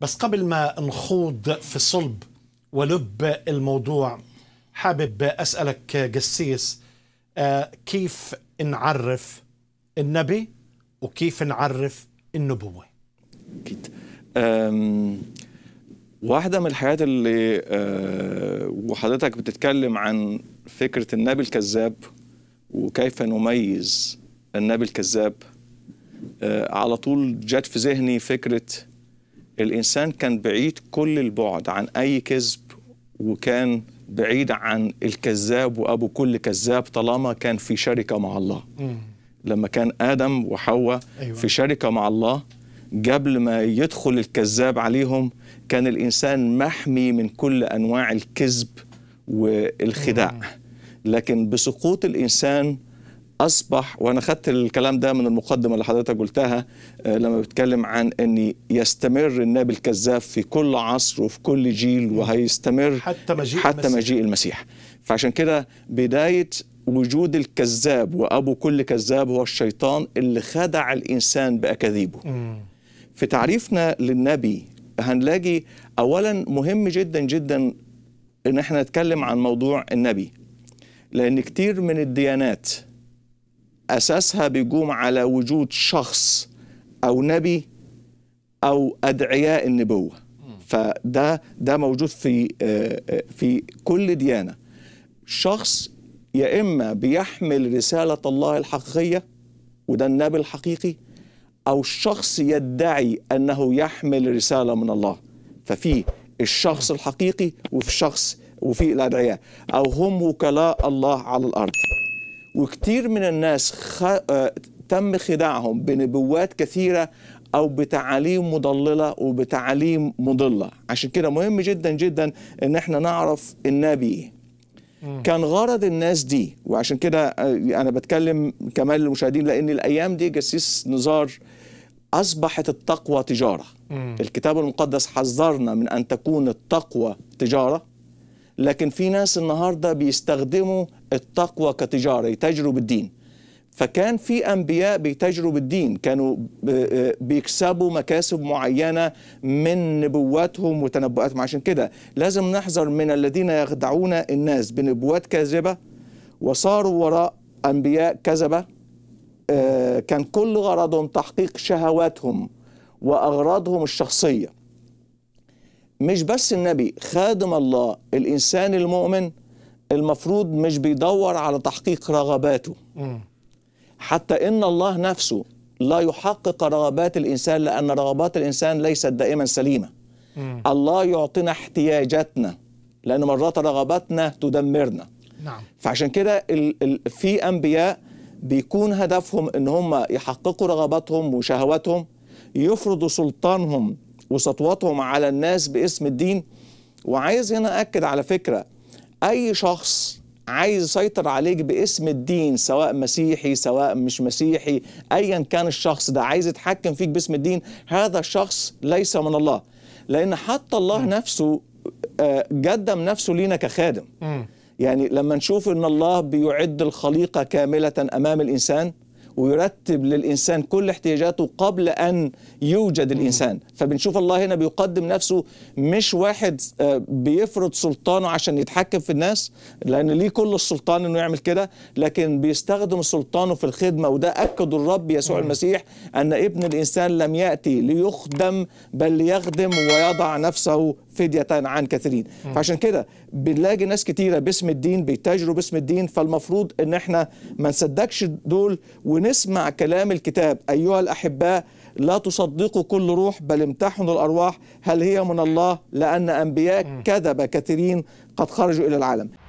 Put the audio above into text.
بس قبل ما نخوض في صلب ولب الموضوع حابب أسألك قسيس آه، كيف نعرف النبي وكيف نعرف النبوة أكيد واحدة من الحاجات اللي آه، وحضرتك بتتكلم عن فكرة النبي الكذاب وكيف نميز النبي الكذاب آه، على طول جت في ذهني فكره الإنسان كان بعيد كل البعد عن أي كذب وكان بعيد عن الكذاب وأبو كل كذاب طالما كان في شركة مع الله مم. لما كان آدم وحواء أيوة. في شركة مع الله قبل ما يدخل الكذاب عليهم كان الإنسان محمي من كل أنواع الكذب والخداع مم. لكن بسقوط الإنسان اصبح وانا خدت الكلام ده من المقدمه اللي حضرتك قلتها آه، لما بتكلم عن ان يستمر النبي الكذاب في كل عصر وفي كل جيل وهيستمر حتى مجيء حتى المسيح. مجيء المسيح فعشان كده بدايه وجود الكذاب وابو كل كذاب هو الشيطان اللي خدع الانسان باكاذيبه في تعريفنا للنبي هنلاقي اولا مهم جدا جدا ان احنا نتكلم عن موضوع النبي لان كتير من الديانات أساسها بيقوم على وجود شخص أو نبي أو أدعياء النبوة فده ده موجود في آه، آه، في كل ديانة شخص يا إما بيحمل رسالة الله الحقيقية وده النبي الحقيقي أو الشخص يدعي أنه يحمل رسالة من الله ففي الشخص الحقيقي وفي الشخص وفي الأدعياء أو هم وكلاء الله على الأرض وكثير من الناس خ... آه، تم خداعهم بنبوات كثيره او بتعاليم مضلله وبتعاليم مضله عشان كده مهم جدا جدا ان احنا نعرف النبي كان غرض الناس دي وعشان كده آه، انا بتكلم كمان للمشاهدين لان الايام دي جسيس نزار اصبحت التقوى تجاره مم. الكتاب المقدس حذرنا من ان تكون التقوى تجاره لكن في ناس النهارده بيستخدموا التقوى كتجاره يتاجروا بالدين فكان في انبياء بيتاجروا بالدين كانوا آه، بيكسبوا مكاسب معينه من نبواتهم وتنبؤاتهم عشان كده لازم نحذر من الذين يخدعون الناس بنبوات كاذبه وصاروا وراء انبياء كذبه آه، كان كل غرضهم تحقيق شهواتهم واغراضهم الشخصيه مش بس النبي خادم الله الانسان المؤمن المفروض مش بيدور على تحقيق رغباته حتى ان الله نفسه لا يحقق رغبات الانسان لان رغبات الانسان ليست دائما سليمه الله يعطينا احتياجاتنا لان مرات رغباتنا تدمرنا نعم. فعشان كده في انبياء بيكون هدفهم ان هم يحققوا رغباتهم وشهواتهم يفرضوا سلطانهم وسطواتهم على الناس باسم الدين وعايز هنا اكد على فكره اي شخص عايز يسيطر عليك باسم الدين سواء مسيحي سواء مش مسيحي ايا كان الشخص ده عايز يتحكم فيك باسم الدين هذا الشخص ليس من الله لان حتى الله م. نفسه آه، قدم نفسه لينا كخادم م. يعني لما نشوف ان الله بيعد الخليقه كامله امام الانسان ويرتب للإنسان كل احتياجاته قبل أن يوجد الإنسان فبنشوف الله هنا بيقدم نفسه مش واحد آه، بيفرض سلطانه عشان يتحكم في الناس لأن ليه كل السلطان أنه يعمل كده لكن بيستخدم سلطانه في الخدمة وده أكد الرب يسوع المسيح أن ابن الإنسان لم يأتي ليخدم بل ليخدم ويضع نفسه فدية عن كثيرين فعشان كده بنلاقي ناس كتيرة باسم الدين بيتاجروا باسم الدين فالمفروض ان احنا ما نصدقش دول ون نسمع كلام الكتاب أيها الأحباء لا تصدقوا كل روح بل امتحنوا الأرواح هل هي من الله لأن أنبياء كذب كثيرين قد خرجوا إلى العالم